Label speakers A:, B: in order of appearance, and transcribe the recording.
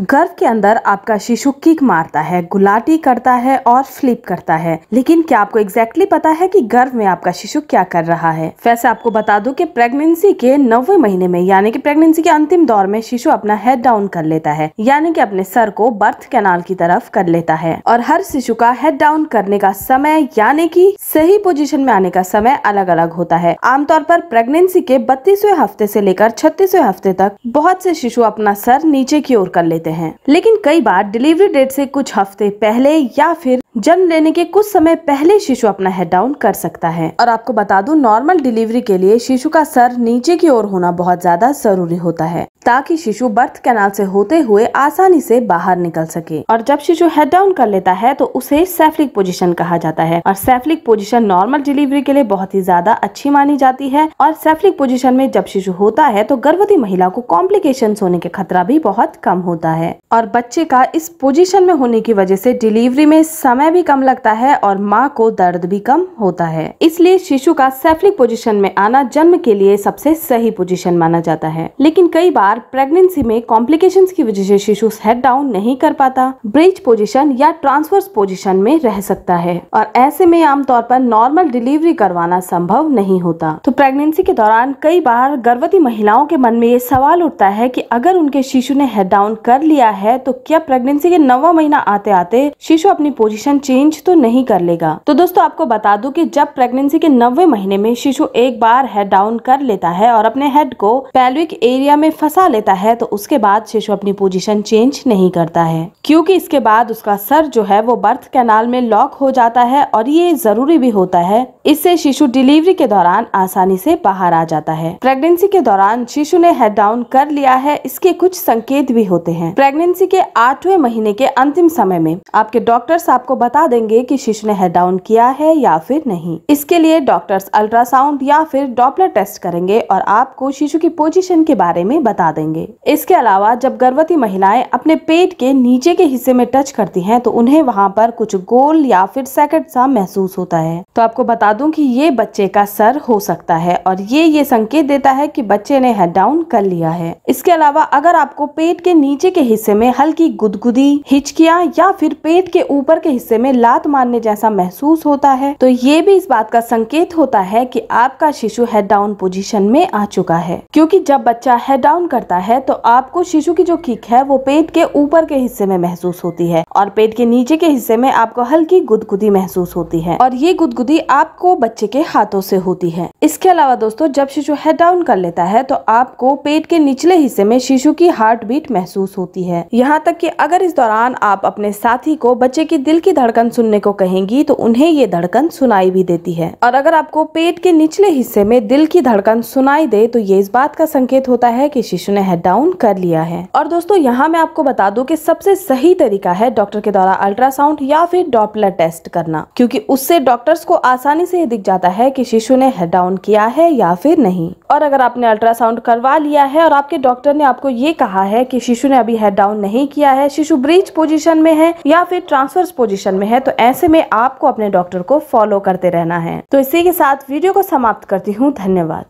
A: गर्भ के अंदर आपका शिशु किक मारता है गुलाटी करता है और फ्लिप करता है लेकिन क्या आपको एग्जैक्टली exactly पता है कि गर्भ में आपका शिशु क्या कर रहा है वैसे आपको बता दूं कि प्रेगनेंसी के नवे महीने में यानी कि प्रेगनेंसी के अंतिम दौर में शिशु अपना हेड डाउन कर लेता है यानी कि अपने सर को बर्थ कैनाल की तरफ कर लेता है और हर शिशु का हेड डाउन करने का समय यानी की सही पोजिशन में आने का समय अलग अलग होता है आमतौर पर प्रेगनेंसी के बत्तीसवे हफ्ते से लेकर छत्तीसवे हफ्ते तक बहुत से शिशु अपना सर नीचे की ओर कर लेते देते हैं लेकिन कई बार डिलीवरी डेट से कुछ हफ्ते पहले या फिर जन्म लेने के कुछ समय पहले शिशु अपना हेड डाउन कर सकता है और आपको बता दूं नॉर्मल डिलीवरी के लिए शिशु का सर नीचे की ओर होना बहुत ज्यादा जरूरी होता है ताकि शिशु बर्थ कैनाल से होते हुए आसानी से बाहर निकल सके और जब शिशु हेड डाउन कर लेता है तो उसे सेफलिक पोजीशन कहा जाता है और सेफलिक पोजिशन नॉर्मल डिलीवरी के लिए बहुत ही ज्यादा अच्छी मानी जाती है और सेफलिक पोजिशन में जब शिशु होता है तो गर्भवती महिला को कॉम्प्लिकेशन होने का खतरा भी बहुत कम होता है है और बच्चे का इस पोजीशन में होने की वजह से डिलीवरी में समय भी कम लगता है और माँ को दर्द भी कम होता है इसलिए शिशु का सेफलिक पोजीशन में आना जन्म के लिए सबसे सही पोजीशन माना जाता है लेकिन कई बार प्रेगनेंसी में कॉम्प्लिकेशन की वजह से शिशु हेड डाउन नहीं कर पाता ब्रिज पोजिशन या ट्रांसवर्स पोजिशन में रह सकता है और ऐसे में आमतौर पर नॉर्मल डिलीवरी करवाना संभव नहीं होता तो प्रेगनेंसी के दौरान कई बार गर्भवती महिलाओं के मन में ये सवाल उठता है की अगर उनके शिशु ने हेड डाउन कर लिया है तो क्या प्रेगनेंसी के नवा महीना आते आते शिशु अपनी पोजीशन चेंज तो नहीं कर लेगा तो दोस्तों आपको बता दूं कि जब प्रेगनेंसी के नवे महीने में शिशु एक बार हेड डाउन कर लेता है और अपने हेड को पैल्विक एरिया में फंसा लेता है तो उसके बाद शिशु अपनी पोजिशन चेंज नहीं करता है क्यूँकी इसके बाद उसका सर जो है वो बर्थ कैनाल में लॉक हो जाता है और ये जरूरी भी होता है इससे शिशु डिलीवरी के दौरान आसानी से बाहर आ जाता है प्रेगनेंसी के दौरान शिशु ने हेड डाउन कर लिया है इसके कुछ संकेत भी होते हैं प्रेगनेंसी के आठवें महीने के अंतिम समय में आपके डॉक्टर्स आपको बता देंगे कि शिशु ने हेड डाउन किया है या फिर नहीं इसके लिए डॉक्टर्स अल्ट्रासाउंड या फिर डॉपलर टेस्ट करेंगे और आपको शिशु की पोजीशन के बारे में बता देंगे इसके अलावा जब गर्भवती महिलाएं अपने पेट के नीचे के हिस्से में टच करती है तो उन्हें वहाँ पर कुछ गोल या फिर सैकेट सा महसूस होता है तो आपको बता दूँ की ये बच्चे का सर हो सकता है और ये ये संकेत देता है की बच्चे ने हेड डाउन कर लिया है इसके अलावा अगर आपको पेट के नीचे के हिस्से में हल्की गुदगुदी हिचकिया या फिर पेट के ऊपर के हिस्से में लात मारने जैसा महसूस होता है तो ये भी इस बात का संकेत होता है कि आपका शिशु हेड डाउन पोजीशन में आ चुका है क्योंकि जब बच्चा हेड डाउन करता है तो आपको शिशु की जो किक है वो पेट के ऊपर के हिस्से में महसूस होती है और पेट के नीचे के हिस्से में आपको हल्की गुदगुदी महसूस होती है और ये गुदगुदी आपको बच्चे के हाथों से होती है इसके अलावा दोस्तों जब शिशु हेड डाउन कर लेता है तो आपको पेट के निचले हिस्से में शिशु की हार्ट बीट महसूस होती होती है यहाँ तक कि अगर इस दौरान आप अपने साथी को बच्चे की दिल की धड़कन सुनने को कहेंगी तो उन्हें ये धड़कन सुनाई भी देती है और अगर आपको पेट के निचले हिस्से में दिल की धड़कन सुनाई दे तो ये इस बात का संकेत होता है की शिशु ने हेड डाउन कर लिया है और दोस्तों यहाँ मैं आपको बता दू की सबसे सही तरीका है डॉक्टर के द्वारा अल्ट्रासाउंड या फिर डॉपलर टेस्ट करना क्यूँकी उससे डॉक्टर्स को आसानी से ये दिख जाता है की शिशु ने हेड डाउन किया है या फिर नहीं और अगर आपने अल्ट्रासाउंड करवा लिया है और आपके डॉक्टर ने आपको ये कहा है कि शिशु ने अभी हेड डाउन नहीं किया है शिशु ब्रीच पोजीशन में है या फिर ट्रांसफर्स पोजीशन में है तो ऐसे में आपको अपने डॉक्टर को फॉलो करते रहना है तो इसी के साथ वीडियो को समाप्त करती हूँ धन्यवाद